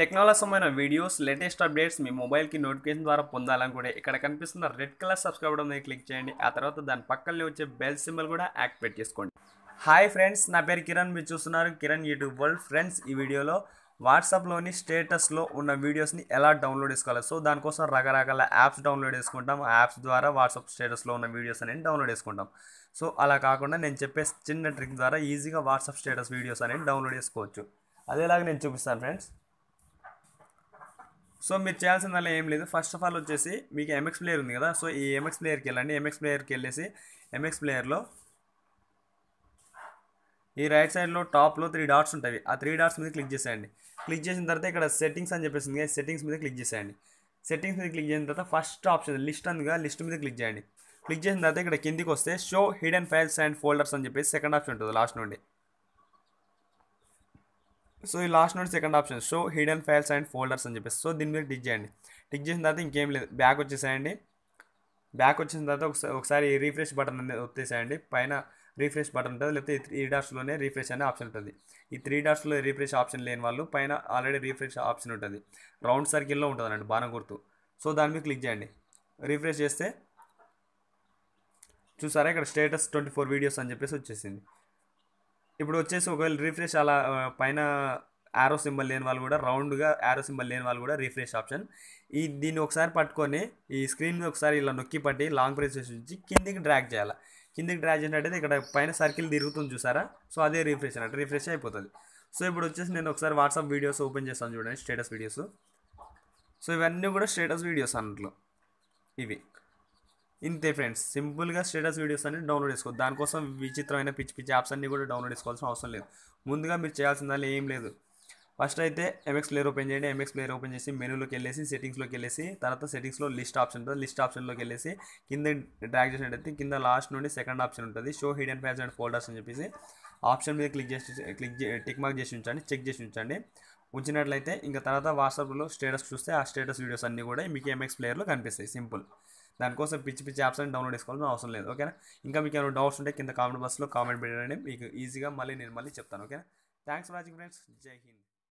టెక్నాలజీమైన videos latest updates మీ మొబైల్కి notification ద్వారా పొందాలనుకుంటే ఇక్కడ కనిపిస్తున్న రెడ్ కలర్ సబ్స్క్రైబ్ మీద క్లిక్ చేయండి ఆ తర్వాత దాని పక్కనే వచ్చే బెల్ సింబల్ కూడా యాక్టివేట్ చేసుకోండి హాయ్ ఫ్రెండ్స్ నా పేరు కిరణ్ మీరు చూస్తున్నారు కిరణ్ యూట్యూబ్ వరల్డ్ ఫ్రెండ్స్ ఈ వీడియోలో వాట్సాప్లోని స్టేటస్లో ఉన్న వీడియోస్ని ఎలా డౌన్లోడ్ చేసుకోవాలి సో దానికోసం రకరకాల యాప్స్ డౌన్లోడ్ చేసుకుంటాం యాప్స్ ద్వారా వాట్సాప్ స్టేటస్లో ఉన్న వీడియోస్ అనేవి డౌన్లోడ్ చేసుకుంటాం సో అలా కాకుండా నేను చెప్పే చిన్న ట్రిక్ ద్వారా ఈజీగా వాట్సాప్ స్టేటస్ వీడియోస్ అనేవి డౌన్లోడ్ చేసుకోవచ్చు అదేలాగా నేను చూపిస్తాను ఫ్రెండ్స్ సో మీరు చేయాల్సిందల్లా ఏం లేదు ఫస్ట్ ఆఫ్ ఆల్ వచ్చేసి మీకు ఎంఎక్స్ ప్లేయర్ ఉంది కదా సో ఈ ఎంఎక్స్ ప్లేయర్కి వెళ్ళండి ఎంఎక్స్ ప్లేయర్కి వెళ్ళేసి ఎంఎక్స్ ప్లేయర్లో ఈ రైట్ సైడ్లో టాప్లో త్రీ డాట్స్ ఉంటాయి ఆ త్రీ డాట్స్ మీద క్లిక్ చేసేయండి క్లిక్ చేసిన తర్వాత ఇక్కడ సెట్టింగ్స్ అని చెప్పేసి ఉంది సెట్టింగ్స్ మీద క్లిక్ చేసేయండి సెట్టింగ్స్ మీద క్లిక్ చేసిన తర్వాత ఫస్ట్ ఆప్షన్ లిస్ట్ అందుగా లిస్ట్ మీద క్లిక్ చేయండి క్లిక్ చేసిన తర్వాత ఇక్కడ కిందికి వస్తే show hidden files and folders అని చెప్పేసి సెకండ్ ఆప్షన్ ఉంటుంది లాస్ట్ నుండి సో ఈ last note second option show hidden files and folders అని చెప్పేసి సో దీని మీద టిక్ చేయండి టిక్ చేసిన తర్వాత ఇంకేం లేదు బ్యాక్ వచ్చేసేయండి బ్యాక్ వచ్చిన తర్వాత ఒకసారి ఒకసారి రీఫ్రెష్ బటన్ అనేది వచ్చేసేయండి పైన రీఫ్రెష్ బటన్ ఉంటుంది లేకపోతే ఈ త్రీ డాట్స్లోనే రీఫ్రెష్ అనే ఆప్షన్ ఉంటుంది ఈ త్రీ డాట్స్లో రీఫ్రెష్ ఆప్షన్ లేని వాళ్ళు పైన ఆల్రెడీ రీఫ్రెష్ ఆప్షన్ ఉంటుంది రౌండ్ సర్కిల్లో ఉంటుంది అండి బాణం గుర్తు సో దాని మీద క్లిక్ చేయండి రీఫ్రెష్ చేస్తే చూసారా ఇక్కడ స్టేటస్ ట్వంటీ ఫోర్ వీడియోస్ అని చెప్పేసి వచ్చేసింది ఇప్పుడు వచ్చేసి ఒకవేళ రీఫ్రెష్ అలా పైన యారో సింబల్ లేని వాళ్ళు కూడా రౌండ్గా యారో సింబల్ లేని వాళ్ళు కూడా రీఫ్రెష్ ఆప్షన్ ఈ దీన్ని ఒకసారి పట్టుకొని ఈ స్క్రీన్ ఒకసారి ఇలా నొక్కి పట్టి లాంగ్ ప్రెస్ నుంచి కిందికి డ్రాగ్ చేయాలి కిందికి డ్రాగ్ చేసినట్టయితే ఇక్కడ పైన సర్కిల్ తిరుగుతుంది చూసారా సో అదే రీఫ్రెష్ అన్నట్టు రీఫ్రెష్ అయిపోతుంది సో ఇప్పుడు వచ్చేసి నేను ఒకసారి వాట్సాప్ వీడియోస్ ఓపెన్ చేస్తాను చూడండి స్టేటస్ వీడియోస్ సో ఇవన్నీ కూడా స్టేటస్ వీడియోస్ అన్నట్లు ఇవి ఇంతే ఫ్రెండ్స్ సింపుల్గా స్టేటస్ వీడియోస్ అన్ని డౌన్లోడ్ చేసుకోవచ్చు దానికోసం విచిత్రమైన పిచ్చి పిచ్చి యాప్స్ అన్ని కూడా డౌన్లోడ్ చేసుకోవాల్సిన అవసరం లేదు ముందుగా మీరు దాన్ని ఏం లేదు ఫస్ట్ అయితే ఎంఎక్స్ ప్లేయర్ ఓపెన్ చేయండి ఎంఎక్స్ ప్లేయర్ ఓపెన్ చేసి మెనూలోకి వెళ్ళేసి సెటింగ్స్లోకి వెళ్ళేసి తర్వాత సెటింగ్స్లో లిస్ట్ ఆప్షన్ ఉంటుంది లిస్ట్ ఆప్షన్లోకి వెళ్ళేసి కింద డ్రాగ్ చేసినట్టయితే కింద లాస్ట్ నుండి సెకండ్ ఆప్షన్ ఉంటుంది show hidden fans and folders అని చెప్పేసి ఆప్షన్ మీద క్లిక్ చేసి క్లిక్ టిక్ మార్క్ చేసి ఉంచండి చెక్ చేసి ఉంచండి ఉంచినట్లయితే ఇంకా తర్వాత వాట్సాప్లో స్టేటస్ చూస్తే ఆ స్టేటస్ వీడియోస్ అన్నీ కూడా మీకు ఎంఎక్స్ ప్లేయర్లో కనిపిస్తాయి సింపుల్ దానికోసం పిచ్చి పిచ్చి యాప్స్ అని డౌన్లోడ్ చేసుకోవాల్సిన అవసరం లేదు ఓకేనా ఇంకా మీకు ఏమైనా డౌట్స్ ఉంటే కింద కామెంట్ బాక్స్లో కామెంట్ పెట్టండి మీకు ఈజీగా మళ్ళీ నేను మళ్ళీ చెప్తాను ఓకేనా థ్యాంక్స్ ఫర్ వాచింగ్ ఫ్రెండ్స్ జై హింద్